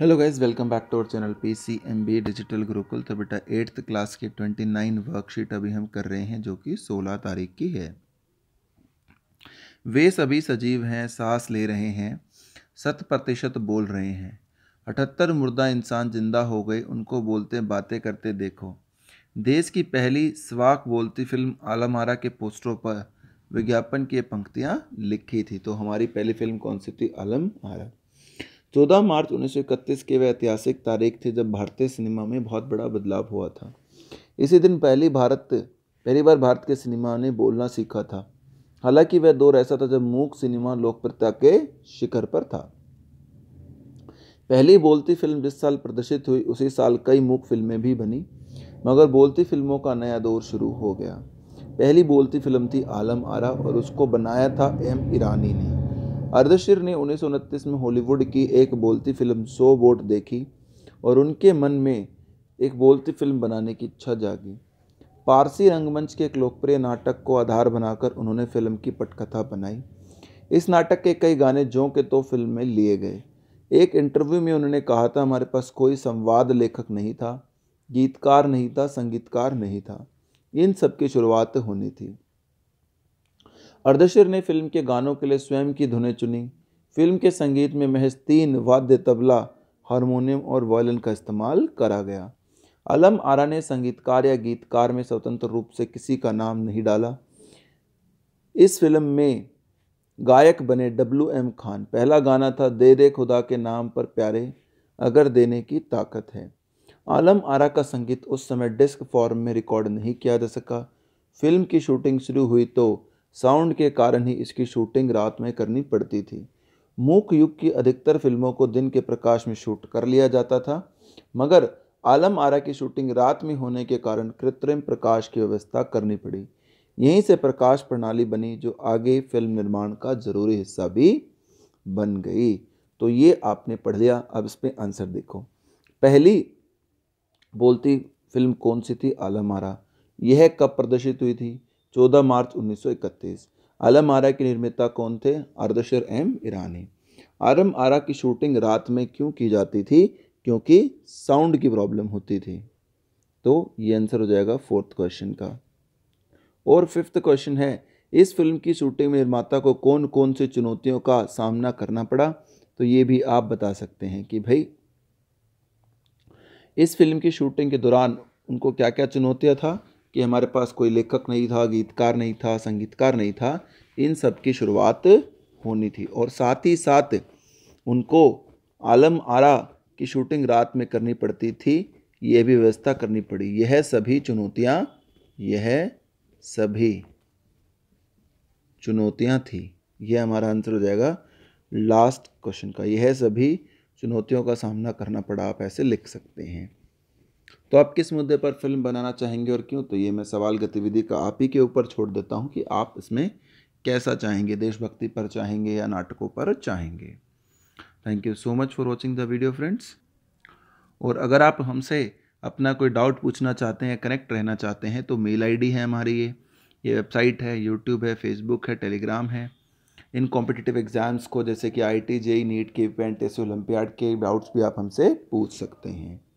hello guys welcome back to our channel P C M B digital Gurukul तो बेटा eighth class की twenty nine worksheet अभी हम कर रहे हैं जो कि सोलह तारीख की है वे सभी सजीव हैं सांस ले रहे हैं शत प्रतिशत बोल रहे हैं अठहत्तर मुर्दा इंसान जिंदा हो गए उनको बोलते बातें करते देखो देश की पहली स्वाक बोलती फिल्म आलमारा के पोस्टरों पर विज्ञापन की पंक्तियाँ लिखी थी तो हमारी पहली फिल्म कौन सी थी आलम आरा चौदह मार्च उन्नीस की वह ऐतिहासिक तारीख थी जब भारतीय सिनेमा में बहुत बड़ा बदलाव हुआ था इसी दिन पहली भारत पहली बार भारत के सिनेमा ने बोलना सीखा था हालांकि वह दौर ऐसा था जब मूक सिनेमा लोकप्रियता के शिखर पर था पहली बोलती फिल्म जिस साल प्रदर्शित हुई उसी साल कई मूक फिल्में भी बनी मगर बोलती फिल्मों का नया दौर शुरू हो गया पहली बोलती फिल्म थी आलम आरा और उसको बनाया था एम ईरानी ने अर्धशिर ने उन्नीस में हॉलीवुड की एक बोलती फिल्म सो बोट देखी और उनके मन में एक बोलती फिल्म बनाने की इच्छा जागी पारसी रंगमंच के एक लोकप्रिय नाटक को आधार बनाकर उन्होंने फिल्म की पटकथा बनाई इस नाटक के कई गाने जो के तो फिल्म में लिए गए एक इंटरव्यू में उन्होंने कहा था हमारे पास कोई संवाद लेखक नहीं था गीतकार नहीं था संगीतकार नहीं था इन सब की शुरुआत होनी थी अर्दशिर ने फिल्म के गानों के लिए स्वयं की धुनें चुनी फिल्म के संगीत में महज तीन वाद्य तबला हारमोनियम और वायलिन का इस्तेमाल करा गया अलम आरा ने संगीतकार या गीतकार में स्वतंत्र रूप से किसी का नाम नहीं डाला इस फिल्म में गायक बने डब्लू एम खान पहला गाना था दे दे खुदा के नाम पर प्यारे अगर देने की ताकत है आलम आरा का संगीत उस समय डिस्क फॉर्म में रिकॉर्ड नहीं किया जा सका फिल्म की शूटिंग शुरू हुई तो साउंड के कारण ही इसकी शूटिंग रात में करनी पड़ती थी मूक युग की अधिकतर फिल्मों को दिन के प्रकाश में शूट कर लिया जाता था मगर आलम आरा की शूटिंग रात में होने के कारण कृत्रिम प्रकाश की व्यवस्था करनी पड़ी यहीं से प्रकाश प्रणाली बनी जो आगे फिल्म निर्माण का ज़रूरी हिस्सा भी बन गई तो ये आपने पढ़ लिया अब इस पर आंसर देखो पहली बोलती फिल्म कौन सी थी आलम आरा यह कब प्रदर्शित हुई थी 14 मार्च 1931 आलम आरा के निर्माता कौन थे अर्दशर एम ईरानी आलम आरा की शूटिंग रात में क्यों की जाती थी क्योंकि साउंड की प्रॉब्लम होती थी तो ये आंसर हो जाएगा फोर्थ क्वेश्चन का और फिफ्थ क्वेश्चन है इस फिल्म की शूटिंग में निर्माता को कौन कौन से चुनौतियों का सामना करना पड़ा तो ये भी आप बता सकते हैं कि भाई इस फिल्म की शूटिंग के दौरान उनको क्या क्या चुनौतियाँ था कि हमारे पास कोई लेखक नहीं था गीतकार नहीं था संगीतकार नहीं था इन सब की शुरुआत होनी थी और साथ ही साथ उनको आलम आरा की शूटिंग रात में करनी पड़ती थी ये भी व्यवस्था करनी पड़ी यह सभी चुनौतियाँ यह सभी चुनौतियाँ थी यह हमारा आंसर हो जाएगा लास्ट क्वेश्चन का यह सभी चुनौतियों का सामना करना पड़ा आप ऐसे लिख सकते हैं तो आप किस मुद्दे पर फिल्म बनाना चाहेंगे और क्यों तो ये मैं सवाल गतिविधि का आप ही के ऊपर छोड़ देता हूँ कि आप इसमें कैसा चाहेंगे देशभक्ति पर चाहेंगे या नाटकों पर चाहेंगे thank you so much for watching the video friends और अगर आप हमसे अपना कोई डाउट पूछना चाहते हैं कनेक्ट रहना चाहते हैं तो मेल आईडी है हमारी ये ये वेबसाइट है यूट्यूब है फेसबुक है टेलीग्राम है इन कॉम्पिटिटिव एग्ज़ाम्स को जैसे कि आई टी जेई नीट के पेंट एस ओलम्पियाड के डाउट्स भी आप हमसे पूछ सकते हैं